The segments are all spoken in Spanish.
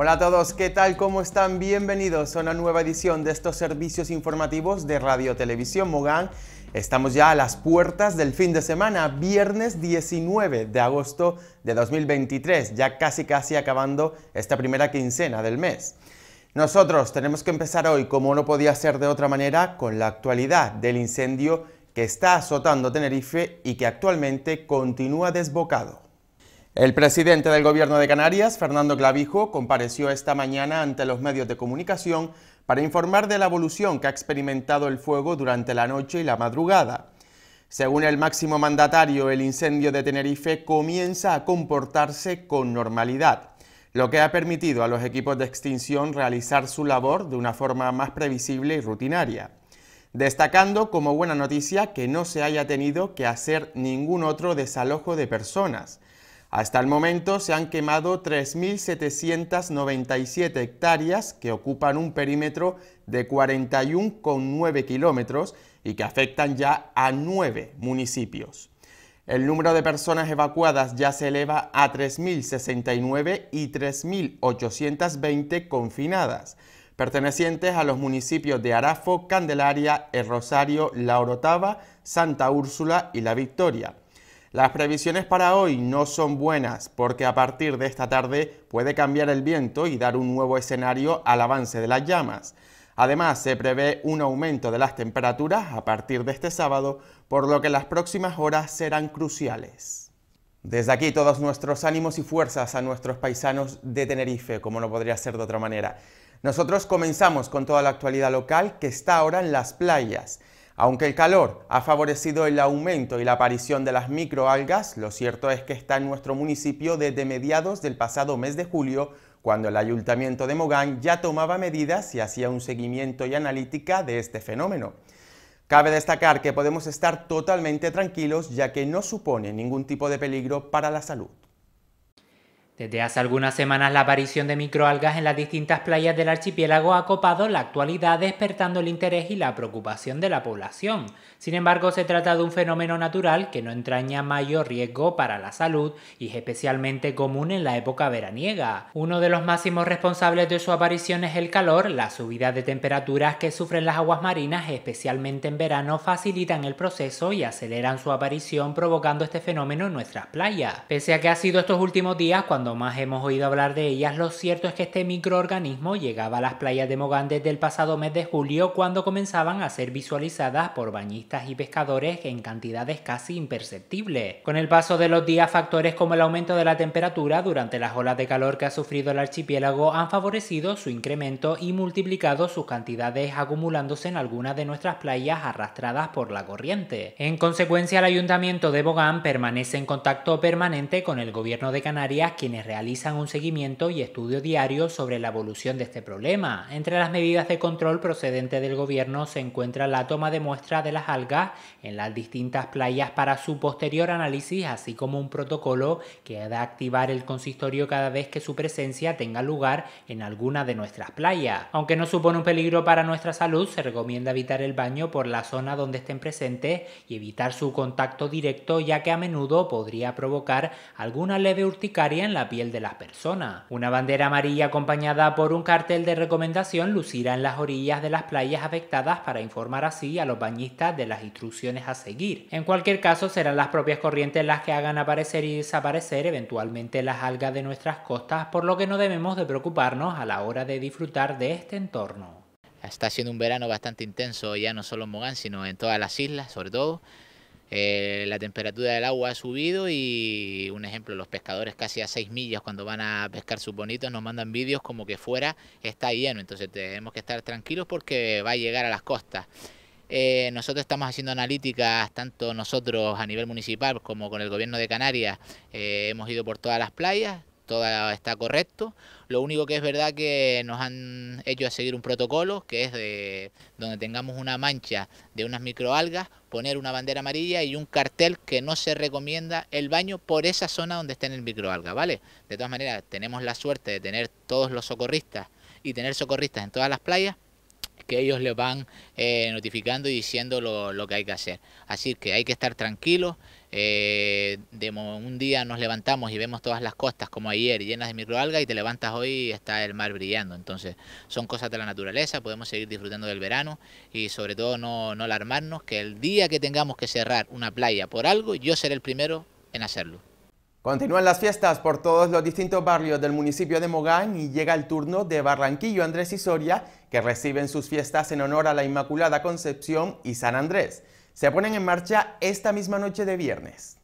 Hola a todos, ¿qué tal? ¿Cómo están? Bienvenidos a una nueva edición de estos servicios informativos de Radio Televisión Mogán. Estamos ya a las puertas del fin de semana, viernes 19 de agosto de 2023, ya casi casi acabando esta primera quincena del mes. Nosotros tenemos que empezar hoy, como no podía ser de otra manera, con la actualidad del incendio que está azotando Tenerife y que actualmente continúa desbocado. El presidente del Gobierno de Canarias, Fernando Clavijo, compareció esta mañana ante los medios de comunicación para informar de la evolución que ha experimentado el fuego durante la noche y la madrugada. Según el máximo mandatario, el incendio de Tenerife comienza a comportarse con normalidad, lo que ha permitido a los equipos de extinción realizar su labor de una forma más previsible y rutinaria, destacando como buena noticia que no se haya tenido que hacer ningún otro desalojo de personas, hasta el momento se han quemado 3.797 hectáreas que ocupan un perímetro de 41,9 kilómetros y que afectan ya a nueve municipios. El número de personas evacuadas ya se eleva a 3.069 y 3.820 confinadas, pertenecientes a los municipios de Arafo, Candelaria, El Rosario, La Orotava, Santa Úrsula y La Victoria las previsiones para hoy no son buenas porque a partir de esta tarde puede cambiar el viento y dar un nuevo escenario al avance de las llamas. Además, se prevé un aumento de las temperaturas a partir de este sábado, por lo que las próximas horas serán cruciales. Desde aquí todos nuestros ánimos y fuerzas a nuestros paisanos de Tenerife, como no podría ser de otra manera. Nosotros comenzamos con toda la actualidad local que está ahora en las playas. Aunque el calor ha favorecido el aumento y la aparición de las microalgas, lo cierto es que está en nuestro municipio desde mediados del pasado mes de julio, cuando el ayuntamiento de Mogán ya tomaba medidas y hacía un seguimiento y analítica de este fenómeno. Cabe destacar que podemos estar totalmente tranquilos ya que no supone ningún tipo de peligro para la salud. Desde hace algunas semanas la aparición de microalgas en las distintas playas del archipiélago ha copado la actualidad despertando el interés y la preocupación de la población. Sin embargo, se trata de un fenómeno natural que no entraña mayor riesgo para la salud y es especialmente común en la época veraniega. Uno de los máximos responsables de su aparición es el calor, La subida de temperaturas que sufren las aguas marinas, especialmente en verano, facilitan el proceso y aceleran su aparición provocando este fenómeno en nuestras playas. Pese a que ha sido estos últimos días cuando más hemos oído hablar de ellas, lo cierto es que este microorganismo llegaba a las playas de Mogán desde el pasado mes de julio cuando comenzaban a ser visualizadas por bañistas y pescadores en cantidades casi imperceptibles. Con el paso de los días, factores como el aumento de la temperatura durante las olas de calor que ha sufrido el archipiélago han favorecido su incremento y multiplicado sus cantidades acumulándose en algunas de nuestras playas arrastradas por la corriente. En consecuencia, el ayuntamiento de Mogán permanece en contacto permanente con el gobierno de Canarias, quienes realizan un seguimiento y estudio diario sobre la evolución de este problema. Entre las medidas de control procedente del gobierno se encuentra la toma de muestra de las algas en las distintas playas para su posterior análisis, así como un protocolo que ha de activar el consistorio cada vez que su presencia tenga lugar en alguna de nuestras playas. Aunque no supone un peligro para nuestra salud, se recomienda evitar el baño por la zona donde estén presentes y evitar su contacto directo ya que a menudo podría provocar alguna leve urticaria en la piel de las personas. Una bandera amarilla acompañada por un cartel de recomendación lucirá en las orillas de las playas afectadas para informar así a los bañistas de las instrucciones a seguir. En cualquier caso, serán las propias corrientes las que hagan aparecer y desaparecer eventualmente las algas de nuestras costas, por lo que no debemos de preocuparnos a la hora de disfrutar de este entorno. Está siendo un verano bastante intenso ya no solo en Mogán, sino en todas las islas, sobre todo. Eh, la temperatura del agua ha subido y un ejemplo, los pescadores casi a 6 millas cuando van a pescar sus bonitos nos mandan vídeos como que fuera está lleno, entonces tenemos que estar tranquilos porque va a llegar a las costas. Eh, nosotros estamos haciendo analíticas, tanto nosotros a nivel municipal como con el gobierno de Canarias, eh, hemos ido por todas las playas, todo está correcto. Lo único que es verdad que nos han hecho a seguir un protocolo que es de donde tengamos una mancha de unas microalgas, poner una bandera amarilla y un cartel que no se recomienda el baño por esa zona donde en el microalga, ¿vale? De todas maneras, tenemos la suerte de tener todos los socorristas y tener socorristas en todas las playas que ellos les van eh, notificando y diciendo lo, lo que hay que hacer. Así que hay que estar tranquilos eh, de un día nos levantamos y vemos todas las costas como ayer llenas de microalga y te levantas hoy y está el mar brillando. Entonces son cosas de la naturaleza, podemos seguir disfrutando del verano y sobre todo no, no alarmarnos que el día que tengamos que cerrar una playa por algo, yo seré el primero en hacerlo. Continúan las fiestas por todos los distintos barrios del municipio de Mogán y llega el turno de Barranquillo, Andrés y Soria, que reciben sus fiestas en honor a la Inmaculada Concepción y San Andrés se ponen en marcha esta misma noche de viernes.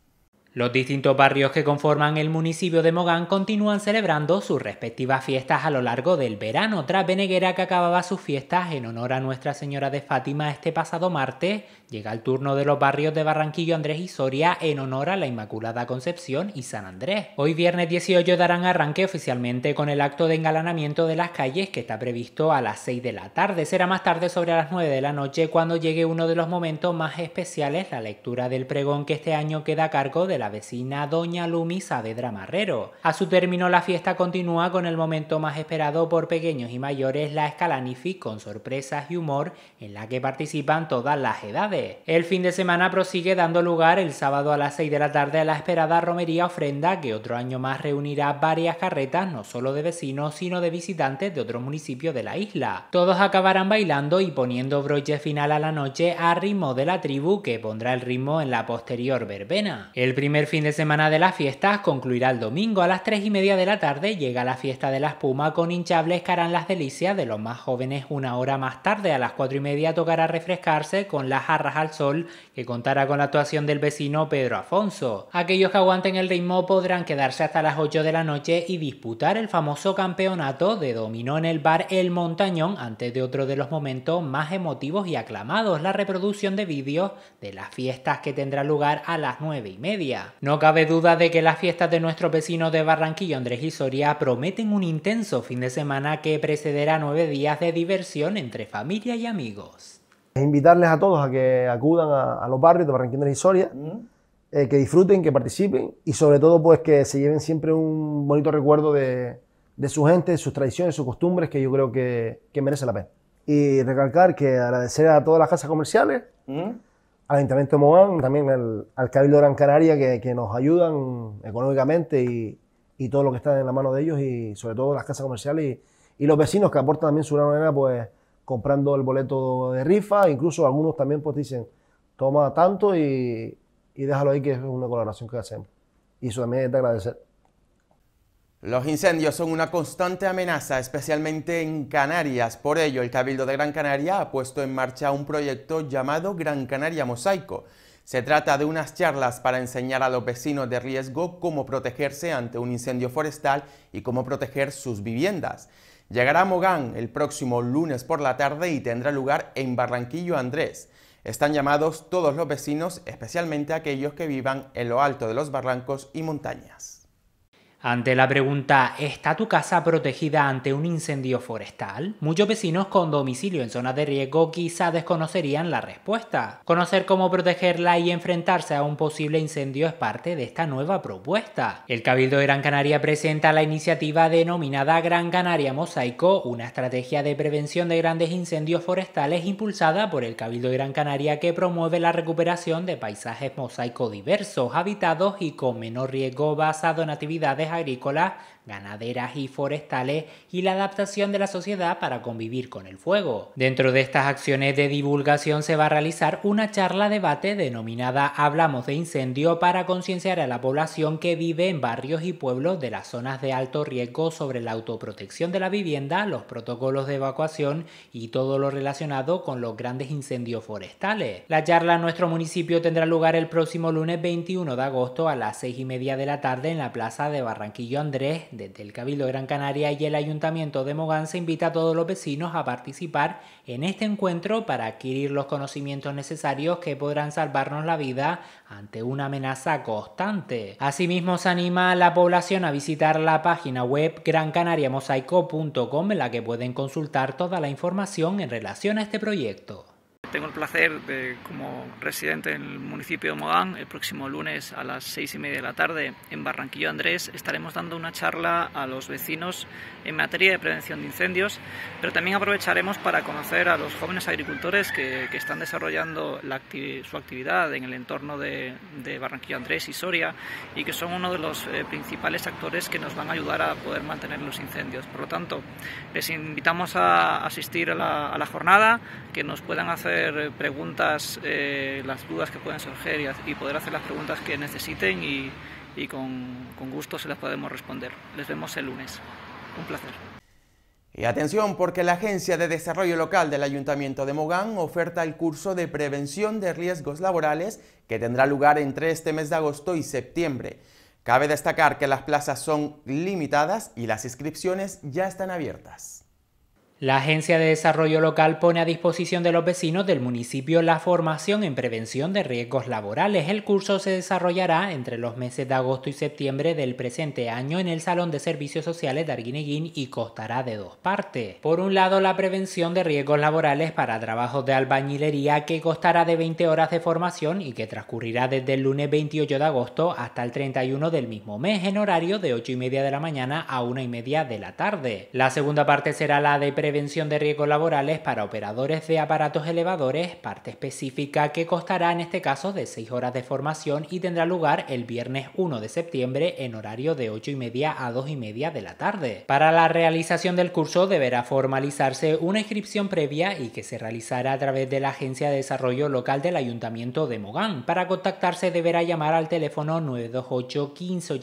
Los distintos barrios que conforman el municipio de Mogán continúan celebrando sus respectivas fiestas a lo largo del verano, tras Beneguera que acababa sus fiestas en honor a Nuestra Señora de Fátima este pasado martes, llega el turno de los barrios de Barranquillo, Andrés y Soria en honor a la Inmaculada Concepción y San Andrés. Hoy viernes 18 darán arranque oficialmente con el acto de engalanamiento de las calles que está previsto a las 6 de la tarde. Será más tarde sobre las 9 de la noche cuando llegue uno de los momentos más especiales, la lectura del pregón que este año queda a cargo de la la vecina doña Lumi Saavedra Marrero. A su término, la fiesta continúa con el momento más esperado por pequeños y mayores, la Escalanifi, con sorpresas y humor, en la que participan todas las edades. El fin de semana prosigue dando lugar el sábado a las 6 de la tarde a la esperada romería ofrenda, que otro año más reunirá varias carretas, no solo de vecinos, sino de visitantes de otro municipio de la isla. Todos acabarán bailando y poniendo broche final a la noche a ritmo de la tribu que pondrá el ritmo en la posterior verbena. El primer primer fin de semana de las fiestas concluirá el domingo a las 3 y media de la tarde. Llega la fiesta de la espuma con hinchables que harán las delicias de los más jóvenes una hora más tarde. A las 4 y media tocará refrescarse con las jarras al sol que contará con la actuación del vecino Pedro Afonso. Aquellos que aguanten el ritmo podrán quedarse hasta las 8 de la noche y disputar el famoso campeonato de dominó en el bar El Montañón antes de otro de los momentos más emotivos y aclamados, la reproducción de vídeos de las fiestas que tendrá lugar a las 9 y media. No cabe duda de que las fiestas de nuestro vecino de Barranquillo, Andrés y Soria prometen un intenso fin de semana que precederá nueve días de diversión entre familia y amigos. Invitarles a todos a que acudan a, los barrios de Barranquillo, Andrés y Soria, mm. eh, que disfruten, que participen y sobre todo pues que se lleven siempre un bonito recuerdo de, su gente, de sus tradiciones, sus costumbres, que yo creo que, merece la pena. Y recalcar que agradecer a todas las casas comerciales. Mm al Ayuntamiento de Moán, también al, al Cabildo Gran Canaria, que, nos ayudan económicamente y, todo lo que está en la mano de ellos, y sobre todo las casas comerciales y, los vecinos que aportan también su gran manera pues comprando el boleto de rifa, incluso algunos también pues dicen, toma tanto y, y déjalo ahí, que es una colaboración que hacemos. Y eso también es de agradecer. Los incendios son una constante amenaza, especialmente en Canarias. Por ello, el Cabildo de Gran Canaria ha puesto en marcha un proyecto llamado Gran Canaria Mosaico. Se trata de unas charlas para enseñar a los vecinos de riesgo cómo protegerse ante un incendio forestal y cómo proteger sus viviendas. Llegará a Mogán el próximo lunes por la tarde y tendrá lugar en Barranquillo Andrés. Están llamados todos los vecinos, especialmente aquellos que vivan en lo alto de los barrancos y montañas. Ante la pregunta ¿Está tu casa protegida ante un incendio forestal? Muchos vecinos con domicilio en zonas de riesgo quizá desconocerían la respuesta. Conocer cómo protegerla y enfrentarse a un posible incendio es parte de esta nueva propuesta. El Cabildo de Gran Canaria presenta la iniciativa denominada Gran Canaria Mosaico, una estrategia de prevención de grandes incendios forestales impulsada por el Cabildo de Gran Canaria que promueve la recuperación de paisajes mosaico diversos, habitados y con menor riesgo basado en actividades agrícola ganaderas y forestales y la adaptación de la sociedad para convivir con el fuego. Dentro de estas acciones de divulgación se va a realizar una charla debate denominada Hablamos de incendio para concienciar a la población que vive en barrios y pueblos de las zonas de alto riesgo sobre la autoprotección de la vivienda, los protocolos de evacuación y todo lo relacionado con los grandes incendios forestales. La charla en nuestro municipio tendrá lugar el próximo lunes 21 de agosto a las 6 y media de la tarde en la plaza de Barranquillo Andrés desde el Cabildo de Gran Canaria y el Ayuntamiento de Mogán se invita a todos los vecinos a participar en este encuentro para adquirir los conocimientos necesarios que podrán salvarnos la vida ante una amenaza constante. Asimismo, se anima a la población a visitar la página web grancanariamosaico.com en la que pueden consultar toda la información en relación a este proyecto tengo el placer de, como residente en el municipio de Mogán, el próximo lunes a las seis y media de la tarde en Barranquillo Andrés estaremos dando una charla a los vecinos en materia de prevención de incendios, pero también aprovecharemos para conocer a los jóvenes agricultores que, están desarrollando la su actividad en el entorno de, Barranquillo Andrés y Soria y que son uno de los eh, principales actores que nos van a ayudar a poder mantener los incendios. Por lo tanto, les invitamos a asistir a la jornada, que nos puedan hacer eh, preguntas, eh, las dudas que pueden surgir y, poder hacer las preguntas que necesiten y, con gusto se las podemos responder. Les vemos el lunes. Un placer. Y atención porque la Agencia de Desarrollo Local del Ayuntamiento de Mogán oferta el curso de prevención de riesgos laborales que tendrá lugar entre este mes de agosto y septiembre. Cabe destacar que las plazas son limitadas y las inscripciones ya están abiertas. La Agencia de Desarrollo Local pone a disposición de los vecinos del municipio la formación en prevención de riesgos laborales. El curso se desarrollará entre los meses de agosto y septiembre del presente año en el Salón de Servicios Sociales de Arguineguín y costará de dos partes. Por un lado, la prevención de riesgos laborales para trabajos de albañilería que costará de 20 horas de formación y que transcurrirá desde el lunes 28 de agosto hasta el 31 del mismo mes en horario de 8 y media de la mañana a 1 y media de la tarde. La segunda parte será la de prevención prevención de riesgos laborales para operadores de aparatos elevadores, parte específica que costará en este caso de 6 horas de formación y tendrá lugar el viernes 1 de septiembre en horario de 8 y media a 2 y media de la tarde. Para la realización del curso deberá formalizarse una inscripción previa y que se realizará a través de la Agencia de Desarrollo Local del Ayuntamiento de Mogán. Para contactarse deberá llamar al teléfono 928 15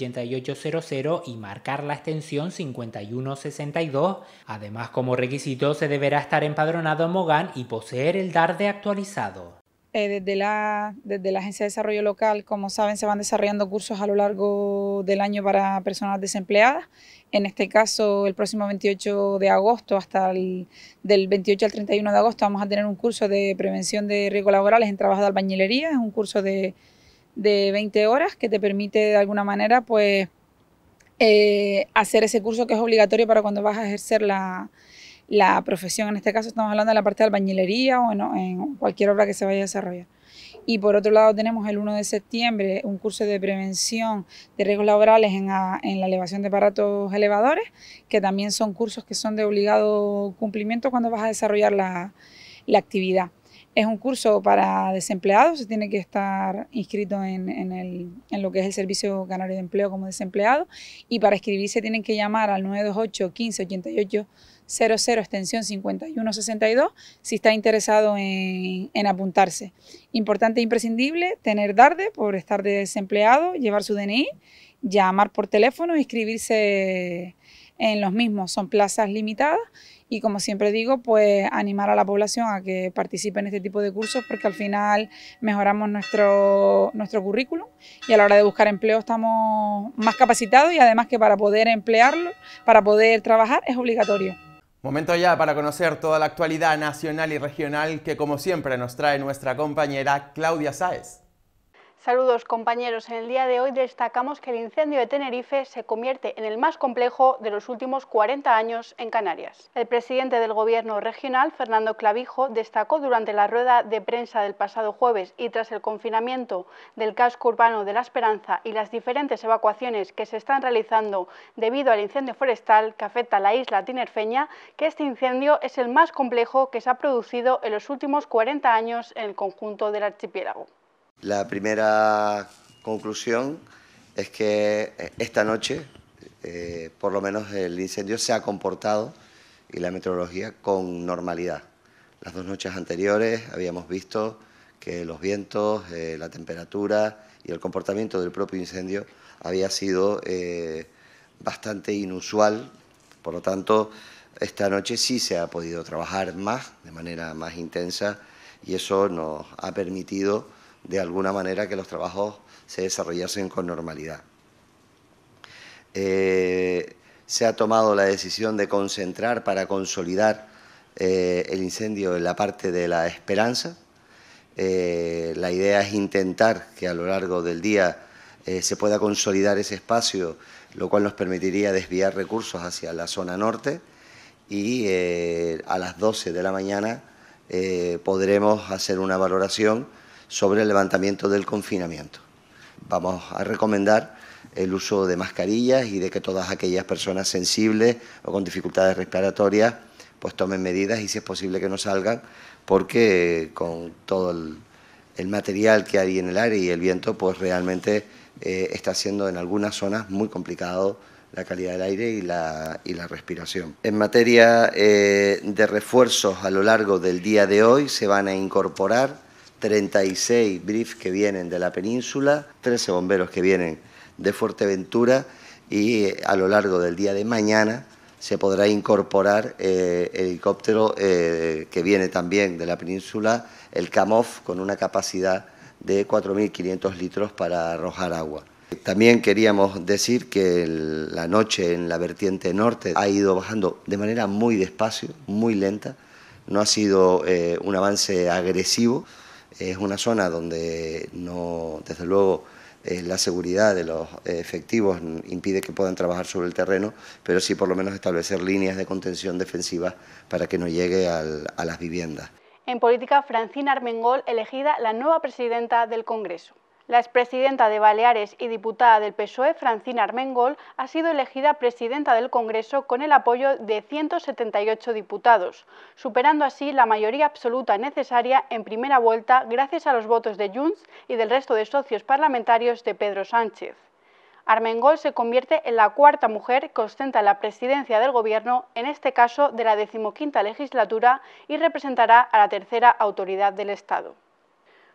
y marcar la extensión 5162. Además, como requisito se deberá estar empadronado en Mogán y poseer el de actualizado. Eh, desde, la, desde la Agencia de Desarrollo Local, como saben, se van desarrollando cursos a lo largo del año para personas desempleadas. En este caso, el próximo 28 de agosto, hasta el del 28 al 31 de agosto, vamos a tener un curso de prevención de riesgos laborales en trabajos de albañilería. Es un curso de, de 20 horas que te permite, de alguna manera, pues eh, hacer ese curso que es obligatorio para cuando vas a ejercer la, la profesión, en este caso estamos hablando de la parte de albañilería o en, cualquier obra que se vaya a desarrollar. Y por otro lado tenemos el 1 de septiembre un curso de prevención de riesgos laborales en, la elevación de aparatos elevadores, que también son cursos que son de obligado cumplimiento cuando vas a desarrollar la, actividad. Es un curso para desempleados, se tiene que estar inscrito en, lo que es el Servicio Canario de Empleo como desempleado y para escribirse tienen que llamar al 928 15 88 00 extensión 5162 si está interesado en, apuntarse. Importante e imprescindible tener DARDE por estar desempleado, llevar su DNI, llamar por teléfono, inscribirse en los mismos. Son plazas limitadas y como siempre digo, pues animar a la población a que participe en este tipo de cursos porque al final mejoramos nuestro, nuestro currículum y a la hora de buscar empleo estamos más capacitados y además que para poder emplearlo, para poder trabajar es obligatorio. Momento ya para conocer toda la actualidad nacional y regional que como siempre nos trae nuestra compañera Claudia Sáez. Saludos compañeros. En el día de hoy destacamos que el incendio de Tenerife se convierte en el más complejo de los últimos 40 años en Canarias. El presidente del Gobierno regional, Fernando Clavijo, destacó durante la rueda de prensa del pasado jueves y tras el confinamiento del casco urbano de La Esperanza y las diferentes evacuaciones que se están realizando debido al incendio forestal que afecta a la isla tinerfeña, que este incendio es el más complejo que se ha producido en los últimos 40 años en el conjunto del archipiélago. La primera conclusión es que eh, esta noche, eh, por lo menos, el incendio se ha comportado y la meteorología con normalidad. Las dos noches anteriores habíamos visto que los vientos, eh, la temperatura y el comportamiento del propio incendio había sido bastante inusual. Por lo tanto, esta noche sí se ha podido trabajar más, de manera más intensa, y eso nos ha permitido de alguna manera que los trabajos se desarrollasen con normalidad. Eh, se ha tomado la decisión de concentrar para consolidar eh, el incendio en la parte de la esperanza. Eh, la idea es intentar que a lo largo del día se pueda consolidar ese espacio, lo cual nos permitiría desviar recursos hacia la zona norte y a las 12 de la mañana podremos hacer una valoración sobre el levantamiento del confinamiento. Vamos a recomendar el uso de mascarillas y de que todas aquellas personas sensibles o con dificultades respiratorias pues tomen medidas y si es posible que no salgan porque con todo el, material que hay en el aire y el viento pues realmente eh, está siendo en algunas zonas muy complicado la calidad del aire y la, y la respiración. En materia eh, de refuerzos a lo largo del día de hoy se van a incorporar 36 briefs que vienen de la península, 13 bomberos que vienen de Fuerteventura y eh, a lo largo del día de mañana se podrá incorporar el eh, helicóptero eh, que viene también de la península, el CAMOF, con una capacidad de 4.500 litros para arrojar agua. También queríamos decir que la noche en la vertiente norte ha ido bajando de manera muy despacio, muy lenta, no ha sido un avance agresivo. Es una zona donde no, desde luego, eh, la seguridad de los efectivos impide que puedan trabajar sobre el terreno, pero sí por lo menos establecer líneas de contención defensiva para que no llegue a las viviendas. En política, Francina Armengol, elegida la nueva presidenta del Congreso. La expresidenta de Baleares y diputada del PSOE, Francina Armengol, ha sido elegida presidenta del Congreso con el apoyo de 178 diputados, superando así la mayoría absoluta necesaria en primera vuelta gracias a los votos de Junts y del resto de socios parlamentarios de Pedro Sánchez. Armengol se convierte en la cuarta mujer que ostenta la presidencia del Gobierno, en este caso de la decimoquinta legislatura, y representará a la tercera autoridad del Estado.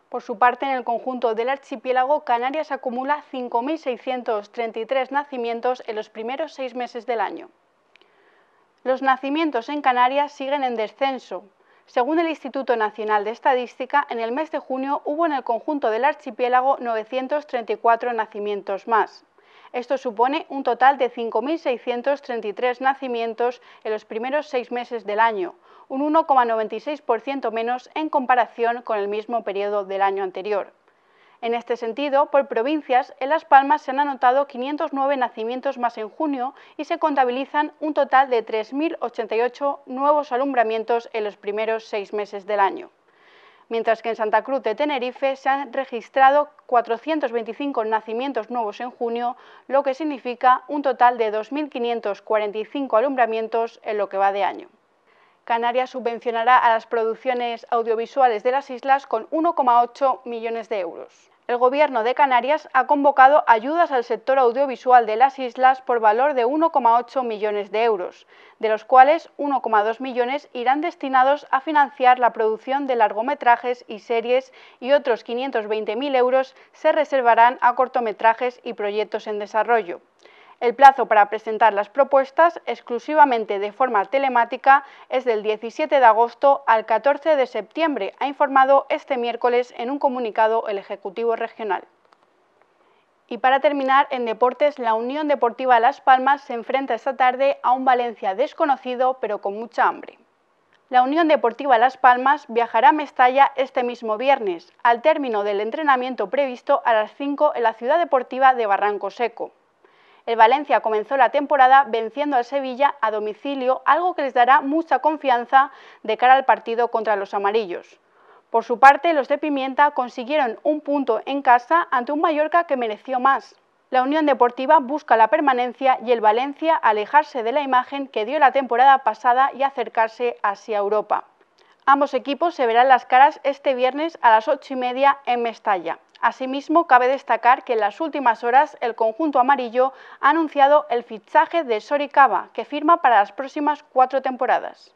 Por su parte, en el conjunto del archipiélago, Canarias acumula 5.633 nacimientos en los primeros seis meses del año. Los nacimientos en Canarias siguen en descenso. Según el Instituto Nacional de Estadística, en el mes de junio hubo en el conjunto del archipiélago 934 nacimientos más. Esto supone un total de 5.633 nacimientos en los primeros seis meses del año, un 1,96% menos en comparación con el mismo periodo del año anterior. En este sentido, por provincias, en Las Palmas se han anotado 509 nacimientos más en junio y se contabilizan un total de 3.088 nuevos alumbramientos en los primeros seis meses del año. Mientras que en Santa Cruz de Tenerife se han registrado 425 nacimientos nuevos en junio, lo que significa un total de 2.545 alumbramientos en lo que va de año. Canarias subvencionará a las producciones audiovisuales de las islas con 1,8 millones de euros. El Gobierno de Canarias ha convocado ayudas al sector audiovisual de las islas por valor de 1,8 millones de euros, de los cuales 1,2 millones irán destinados a financiar la producción de largometrajes y series y otros 520.000 euros se reservarán a cortometrajes y proyectos en desarrollo. El plazo para presentar las propuestas exclusivamente de forma telemática es del 17 de agosto al 14 de septiembre, ha informado este miércoles en un comunicado el Ejecutivo Regional. Y para terminar, en deportes, la Unión Deportiva Las Palmas se enfrenta esta tarde a un Valencia desconocido, pero con mucha hambre. La Unión Deportiva Las Palmas viajará a Mestalla este mismo viernes, al término del entrenamiento previsto a las 5 en la Ciudad Deportiva de Barranco Seco. El Valencia comenzó la temporada venciendo al Sevilla a domicilio, algo que les dará mucha confianza de cara al partido contra los amarillos. Por su parte, los de Pimienta consiguieron un punto en casa ante un Mallorca que mereció más. La Unión Deportiva busca la permanencia y el Valencia alejarse de la imagen que dio la temporada pasada y acercarse hacia Europa. Ambos equipos se verán las caras este viernes a las ocho y media en Mestalla. Asimismo, cabe destacar que en las últimas horas el conjunto amarillo ha anunciado el fichaje de Soricaba, que firma para las próximas cuatro temporadas.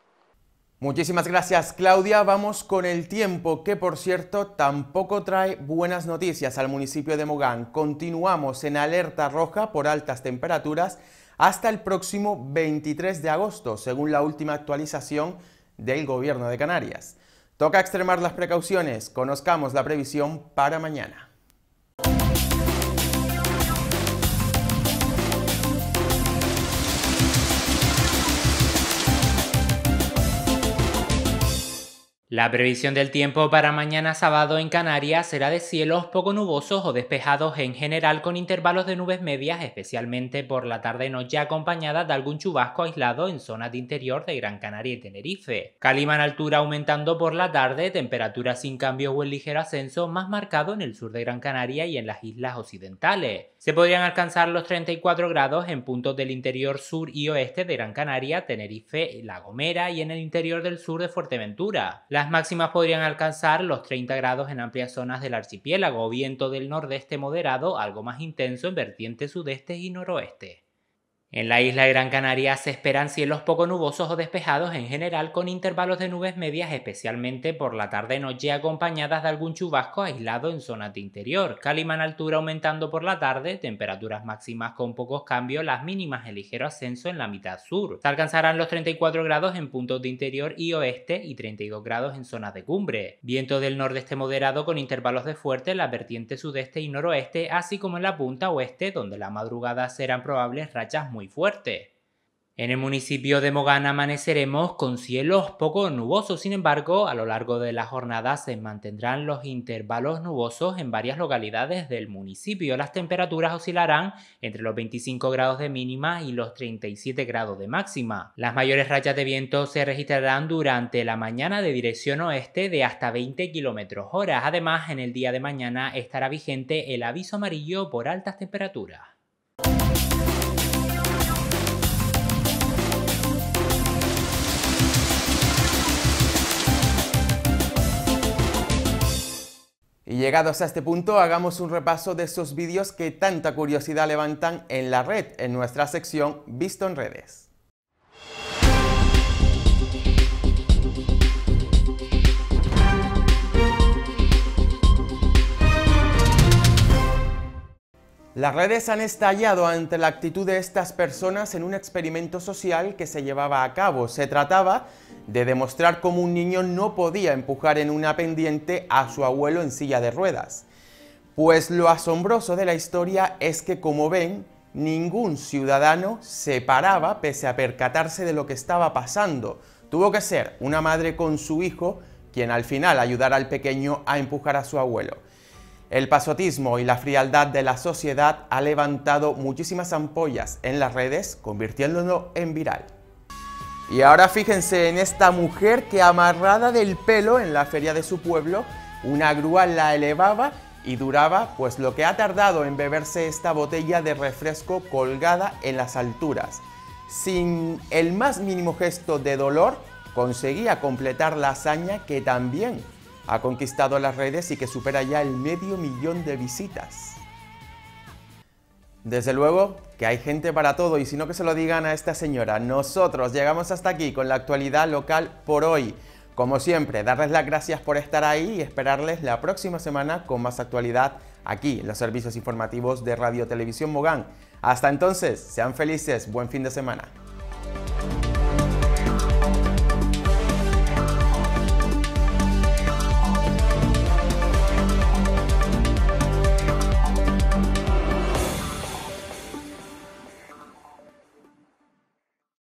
Muchísimas gracias Claudia, vamos con el tiempo que por cierto tampoco trae buenas noticias al municipio de Mogán. Continuamos en alerta roja por altas temperaturas hasta el próximo 23 de agosto, según la última actualización del gobierno de Canarias. Toca extremar las precauciones. Conozcamos la previsión para mañana. La previsión del tiempo para mañana sábado en Canarias será de cielos poco nubosos o despejados en general con intervalos de nubes medias, especialmente por la tarde-noche acompañada de algún chubasco aislado en zonas de interior de Gran Canaria y Tenerife. Calima en altura aumentando por la tarde, temperatura sin cambios o el ligero ascenso más marcado en el sur de Gran Canaria y en las islas occidentales. Se podrían alcanzar los 34 grados en puntos del interior sur y oeste de Gran Canaria, Tenerife, La Gomera y en el interior del sur de Fuerteventura. Las máximas podrían alcanzar los 30 grados en amplias zonas del archipiélago, viento del nordeste moderado, algo más intenso en vertientes sudeste y noroeste. En la isla de Gran Canaria se esperan cielos poco nubosos o despejados en general con intervalos de nubes medias especialmente por la tarde-noche acompañadas de algún chubasco aislado en zonas de interior. Calima en altura aumentando por la tarde, temperaturas máximas con pocos cambios, las mínimas en ligero ascenso en la mitad sur. Se alcanzarán los 34 grados en puntos de interior y oeste y 32 grados en zonas de cumbre. Viento del nordeste moderado con intervalos de fuerte en la vertiente sudeste y noroeste así como en la punta oeste donde la madrugada serán probables rachas muy fuerte. En el municipio de Mogán amaneceremos con cielos poco nubosos, sin embargo, a lo largo de la jornada se mantendrán los intervalos nubosos en varias localidades del municipio. Las temperaturas oscilarán entre los 25 grados de mínima y los 37 grados de máxima. Las mayores rayas de viento se registrarán durante la mañana de dirección oeste de hasta 20 km/h. Además, en el día de mañana estará vigente el aviso amarillo por altas temperaturas. Y llegados a este punto, hagamos un repaso de esos vídeos que tanta curiosidad levantan en la red, en nuestra sección Visto en redes. Las redes han estallado ante la actitud de estas personas en un experimento social que se llevaba a cabo. Se trataba de demostrar cómo un niño no podía empujar en una pendiente a su abuelo en silla de ruedas. Pues lo asombroso de la historia es que, como ven, ningún ciudadano se paraba pese a percatarse de lo que estaba pasando. Tuvo que ser una madre con su hijo quien al final ayudara al pequeño a empujar a su abuelo. El pasotismo y la frialdad de la sociedad ha levantado muchísimas ampollas en las redes, convirtiéndolo en viral. Y ahora fíjense en esta mujer que amarrada del pelo en la feria de su pueblo, una grúa la elevaba y duraba pues lo que ha tardado en beberse esta botella de refresco colgada en las alturas. Sin el más mínimo gesto de dolor, conseguía completar la hazaña que también ha conquistado las redes y que supera ya el medio millón de visitas. Desde luego que hay gente para todo y si no que se lo digan a esta señora. Nosotros llegamos hasta aquí con la actualidad local por hoy. Como siempre, darles las gracias por estar ahí y esperarles la próxima semana con más actualidad aquí en los servicios informativos de Radio Televisión Mogán. Hasta entonces, sean felices, buen fin de semana.